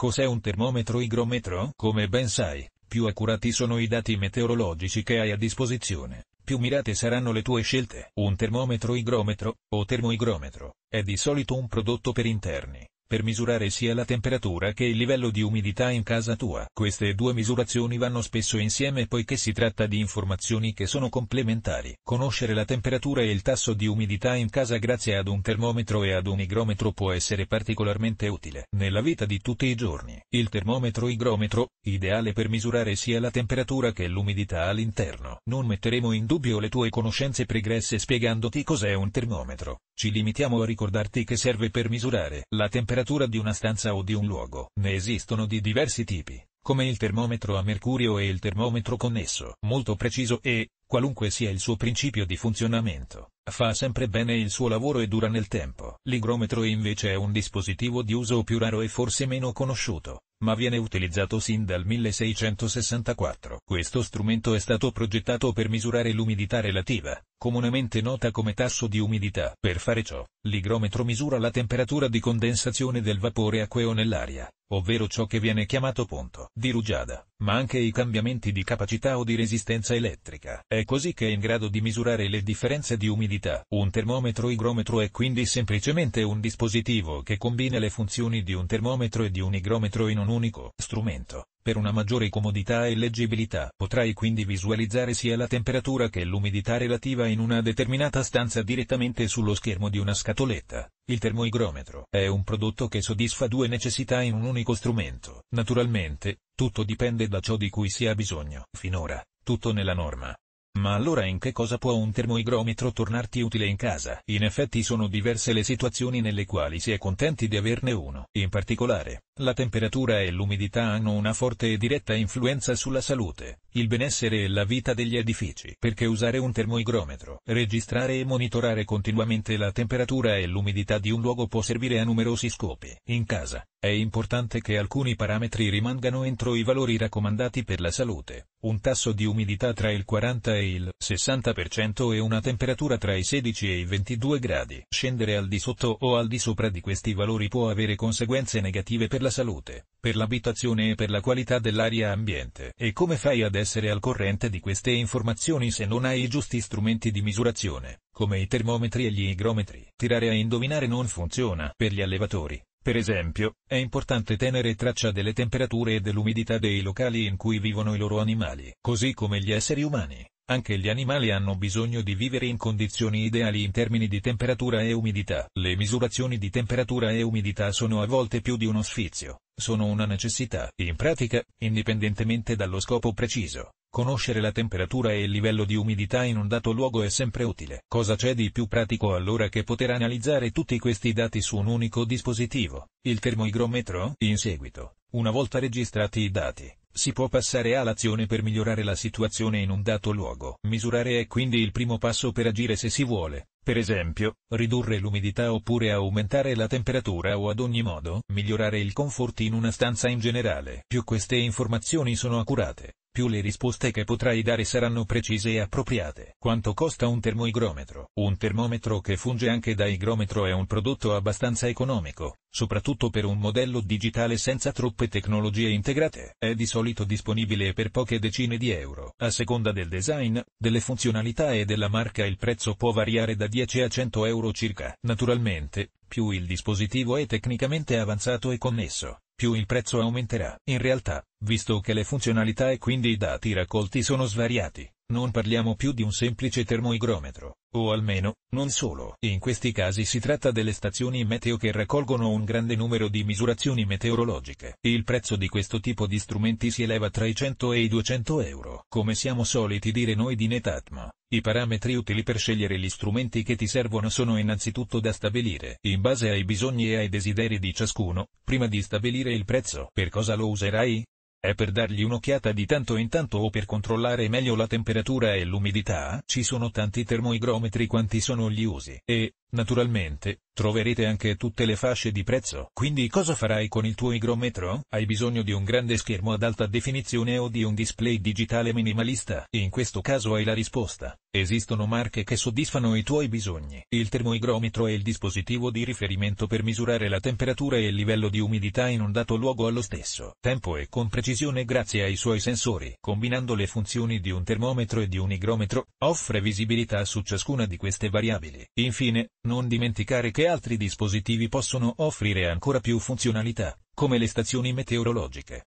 Cos'è un termometro igrometro? Come ben sai, più accurati sono i dati meteorologici che hai a disposizione, più mirate saranno le tue scelte. Un termometro igrometro, o termoigrometro, è di solito un prodotto per interni, per misurare sia la temperatura che il livello di umidità in casa tua. Queste due misurazioni vanno spesso insieme poiché si tratta di informazioni che sono complementari. Conoscere la temperatura e il tasso di umidità in casa grazie ad un termometro e ad un igrometro può essere particolarmente utile nella vita di tutti i giorni. Il termometro igrometro, ideale per misurare sia la temperatura che l'umidità all'interno. Non metteremo in dubbio le tue conoscenze pregresse spiegandoti cos'è un termometro. Ci limitiamo a ricordarti che serve per misurare la temperatura temperatura di una stanza o di un luogo. Ne esistono di diversi tipi, come il termometro a mercurio e il termometro connesso, molto preciso e, qualunque sia il suo principio di funzionamento, fa sempre bene il suo lavoro e dura nel tempo. L'igrometro invece è un dispositivo di uso più raro e forse meno conosciuto, ma viene utilizzato sin dal 1664. Questo strumento è stato progettato per misurare l'umidità relativa, comunemente nota come tasso di umidità. Per fare ciò, l'igrometro misura la temperatura di condensazione del vapore acqueo nell'aria, ovvero ciò che viene chiamato punto di rugiada, ma anche i cambiamenti di capacità o di resistenza elettrica. È così che è in grado di misurare le differenze di umidità. Un termometro igrometro è quindi semplicemente un dispositivo che combina le funzioni di un termometro e di un igrometro in un un unico strumento, per una maggiore comodità e leggibilità. Potrai quindi visualizzare sia la temperatura che l'umidità relativa in una determinata stanza direttamente sullo schermo di una scatoletta. Il termoigrometro è un prodotto che soddisfa due necessità in un unico strumento. Naturalmente, tutto dipende da ciò di cui si ha bisogno. Finora, tutto nella norma. Ma allora in che cosa può un termoigrometro tornarti utile in casa? In effetti sono diverse le situazioni nelle quali si è contenti di averne uno. In particolare, la temperatura e l'umidità hanno una forte e diretta influenza sulla salute il benessere e la vita degli edifici. Perché usare un termoigrometro? Registrare e monitorare continuamente la temperatura e l'umidità di un luogo può servire a numerosi scopi. In casa, è importante che alcuni parametri rimangano entro i valori raccomandati per la salute. Un tasso di umidità tra il 40 e il 60% e una temperatura tra i 16 e i 22 gradi. Scendere al di sotto o al di sopra di questi valori può avere conseguenze negative per la salute per l'abitazione e per la qualità dell'aria ambiente. E come fai ad essere al corrente di queste informazioni se non hai i giusti strumenti di misurazione, come i termometri e gli igrometri? Tirare a indovinare non funziona per gli allevatori. Per esempio, è importante tenere traccia delle temperature e dell'umidità dei locali in cui vivono i loro animali, così come gli esseri umani. Anche gli animali hanno bisogno di vivere in condizioni ideali in termini di temperatura e umidità. Le misurazioni di temperatura e umidità sono a volte più di uno sfizio, sono una necessità. In pratica, indipendentemente dallo scopo preciso, conoscere la temperatura e il livello di umidità in un dato luogo è sempre utile. Cosa c'è di più pratico allora che poter analizzare tutti questi dati su un unico dispositivo, il termoigrometro? In seguito, una volta registrati i dati, si può passare all'azione per migliorare la situazione in un dato luogo. Misurare è quindi il primo passo per agire se si vuole, per esempio, ridurre l'umidità oppure aumentare la temperatura o ad ogni modo migliorare il comfort in una stanza in generale. Più queste informazioni sono accurate, più le risposte che potrai dare saranno precise e appropriate. Quanto costa un termoigrometro? Un termometro che funge anche da igrometro è un prodotto abbastanza economico, soprattutto per un modello digitale senza troppe tecnologie integrate. È di solito disponibile per poche decine di euro. A seconda del design, delle funzionalità e della marca il prezzo può variare da 10 a 100 euro circa. Naturalmente, più il dispositivo è tecnicamente avanzato e connesso, più il prezzo aumenterà. In realtà, visto che le funzionalità e quindi i dati raccolti sono svariati, non parliamo più di un semplice termoigrometro, o almeno, non solo. In questi casi si tratta delle stazioni meteo che raccolgono un grande numero di misurazioni meteorologiche. Il prezzo di questo tipo di strumenti si eleva tra i 100 e i 200 euro. Come siamo soliti dire noi di Netatmo, i parametri utili per scegliere gli strumenti che ti servono sono innanzitutto da stabilire, in base ai bisogni e ai desideri di ciascuno, prima di stabilire il prezzo. Per cosa lo userai? È per dargli un'occhiata di tanto in tanto o per controllare meglio la temperatura e l'umidità? Ci sono tanti termoigrometri quanti sono gli usi? E, Naturalmente, troverete anche tutte le fasce di prezzo. Quindi cosa farai con il tuo igrometro? Hai bisogno di un grande schermo ad alta definizione o di un display digitale minimalista? In questo caso hai la risposta. Esistono marche che soddisfano i tuoi bisogni. Il termoigrometro è il dispositivo di riferimento per misurare la temperatura e il livello di umidità in un dato luogo allo stesso tempo e con precisione grazie ai suoi sensori. Combinando le funzioni di un termometro e di un igrometro, offre visibilità su ciascuna di queste variabili. Infine, non dimenticare che altri dispositivi possono offrire ancora più funzionalità, come le stazioni meteorologiche.